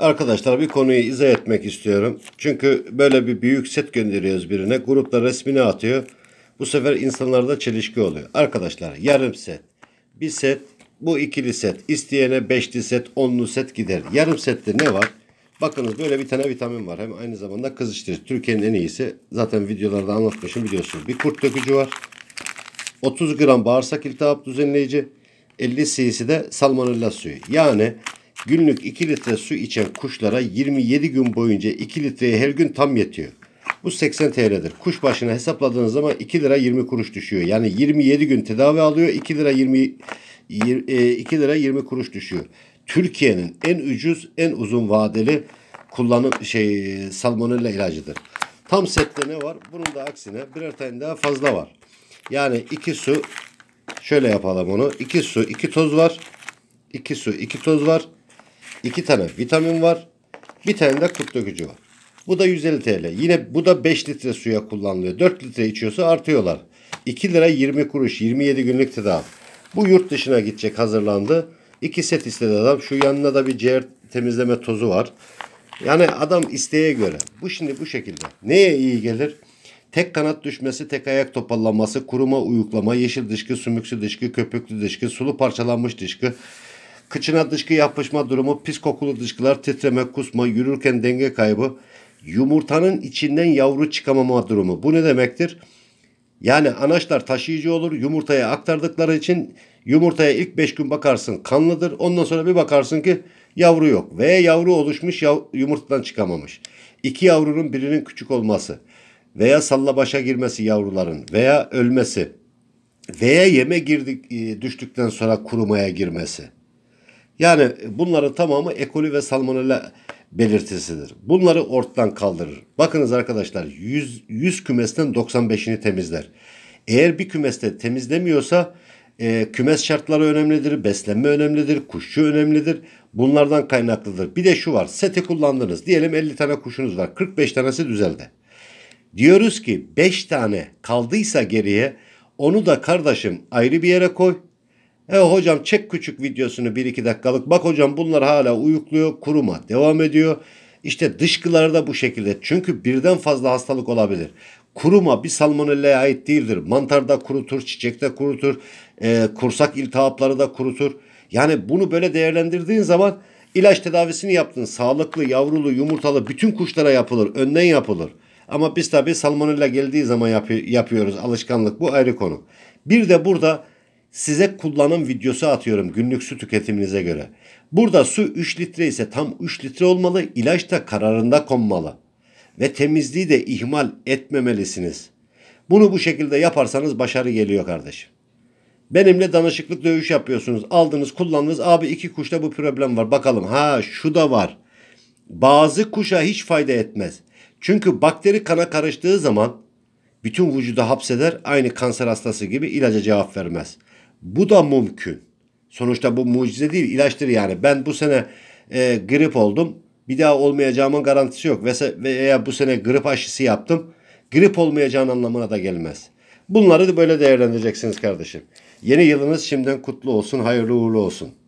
Arkadaşlar bir konuyu izah etmek istiyorum. Çünkü böyle bir büyük set gönderiyoruz birine. Grupta resmini atıyor. Bu sefer insanlarda çelişki oluyor. Arkadaşlar yarım set, bir set, bu ikili set. isteyene beşli set, onlu set gider. Yarım sette ne var? Bakınız böyle bir tane vitamin var. Hem aynı zamanda kızıştırıcı. Türkiye'nin en iyisi. Zaten videolarda anlatmışım biliyorsunuz. Bir kurt dökücü var. 30 gram bağırsak iltihap düzenleyici. 50 cc de salmonella suyu. Yani Günlük 2 litre su içen kuşlara 27 gün boyunca 2 litreye her gün tam yetiyor. Bu 80 TL'dir. Kuş başına hesapladığınız zaman 2 lira 20 kuruş düşüyor. Yani 27 gün tedavi alıyor 2 lira 20 2 e, lira 20 kuruş düşüyor. Türkiye'nin en ucuz, en uzun vadeli kullanım şey salmonella ilacıdır. Tam sette ne var? Bunun da aksine birer tane daha fazla var. Yani iki su şöyle yapalım onu. İki su, iki toz var. İki su, iki toz var. 2 tane vitamin var. Bir tane de kurt dökücü var. Bu da 150 TL. Yine bu da 5 litre suya kullanılıyor. 4 litre içiyorsa artıyorlar. 2 lira 20 kuruş 27 günlük tedavi. Bu yurt dışına gidecek hazırlandı. 2 set istedi adam. Şu yanına da bir ciğer temizleme tozu var. Yani adam isteğe göre. Bu şimdi bu şekilde. Neye iyi gelir? Tek kanat düşmesi, tek ayak topallanması, kuruma uyuklama, yeşil dışkı, sümüksü dışkı, köpüklü dışkı, sulu parçalanmış dışkı, Kıçına dışkı yapışma durumu, pis kokulu dışkılar, titreme, kusma, yürürken denge kaybı, yumurtanın içinden yavru çıkamama durumu. Bu ne demektir? Yani anaçlar taşıyıcı olur. Yumurtaya aktardıkları için yumurtaya ilk 5 gün bakarsın kanlıdır. Ondan sonra bir bakarsın ki yavru yok. Ve yavru oluşmuş yav, yumurtadan çıkamamış. İki yavrunun birinin küçük olması veya salla başa girmesi yavruların veya ölmesi veya yeme girdik, e, düştükten sonra kurumaya girmesi. Yani bunların tamamı ekoli ve salmonella belirtisidir. Bunları ortadan kaldırır. Bakınız arkadaşlar 100, 100 kümesten 95'ini temizler. Eğer bir kümeste temizlemiyorsa e, kümes şartları önemlidir, beslenme önemlidir, kuşçu önemlidir. Bunlardan kaynaklıdır. Bir de şu var seti kullandınız. Diyelim 50 tane kuşunuz var 45 tanesi düzeldi. Diyoruz ki 5 tane kaldıysa geriye onu da kardeşim ayrı bir yere koy e hocam çek küçük videosunu 1-2 dakikalık. Bak hocam bunlar hala uyukluyor. Kuruma devam ediyor. İşte dışkıları da bu şekilde. Çünkü birden fazla hastalık olabilir. Kuruma bir salmonellaya ait değildir. Mantar da kurutur, çiçek de kurutur, e, kursak iltihapları da kurutur. Yani bunu böyle değerlendirdiğin zaman ilaç tedavisini yaptın. Sağlıklı, yavrulu, yumurtalı bütün kuşlara yapılır. Önden yapılır. Ama biz tabii salmonella geldiği zaman yap- yapıyoruz. Alışkanlık bu ayrı konu. Bir de burada Size kullanım videosu atıyorum günlük su tüketiminize göre. Burada su 3 litre ise tam 3 litre olmalı, ilaç da kararında konmalı. Ve temizliği de ihmal etmemelisiniz. Bunu bu şekilde yaparsanız başarı geliyor kardeşim. Benimle danışıklık dövüş yapıyorsunuz. Aldınız kullandınız. Abi iki kuşta bu problem var. Bakalım ha şu da var. Bazı kuşa hiç fayda etmez. Çünkü bakteri kana karıştığı zaman bütün vücuda hapseder. Aynı kanser hastası gibi ilaca cevap vermez. Bu da mümkün. Sonuçta bu mucize değil ilaçtır yani. Ben bu sene e, grip oldum. Bir daha olmayacağımın garantisi yok. Veya bu sene grip aşısı yaptım. Grip olmayacağın anlamına da gelmez. Bunları da böyle değerlendireceksiniz kardeşim. Yeni yılınız şimdiden kutlu olsun, hayırlı uğurlu olsun.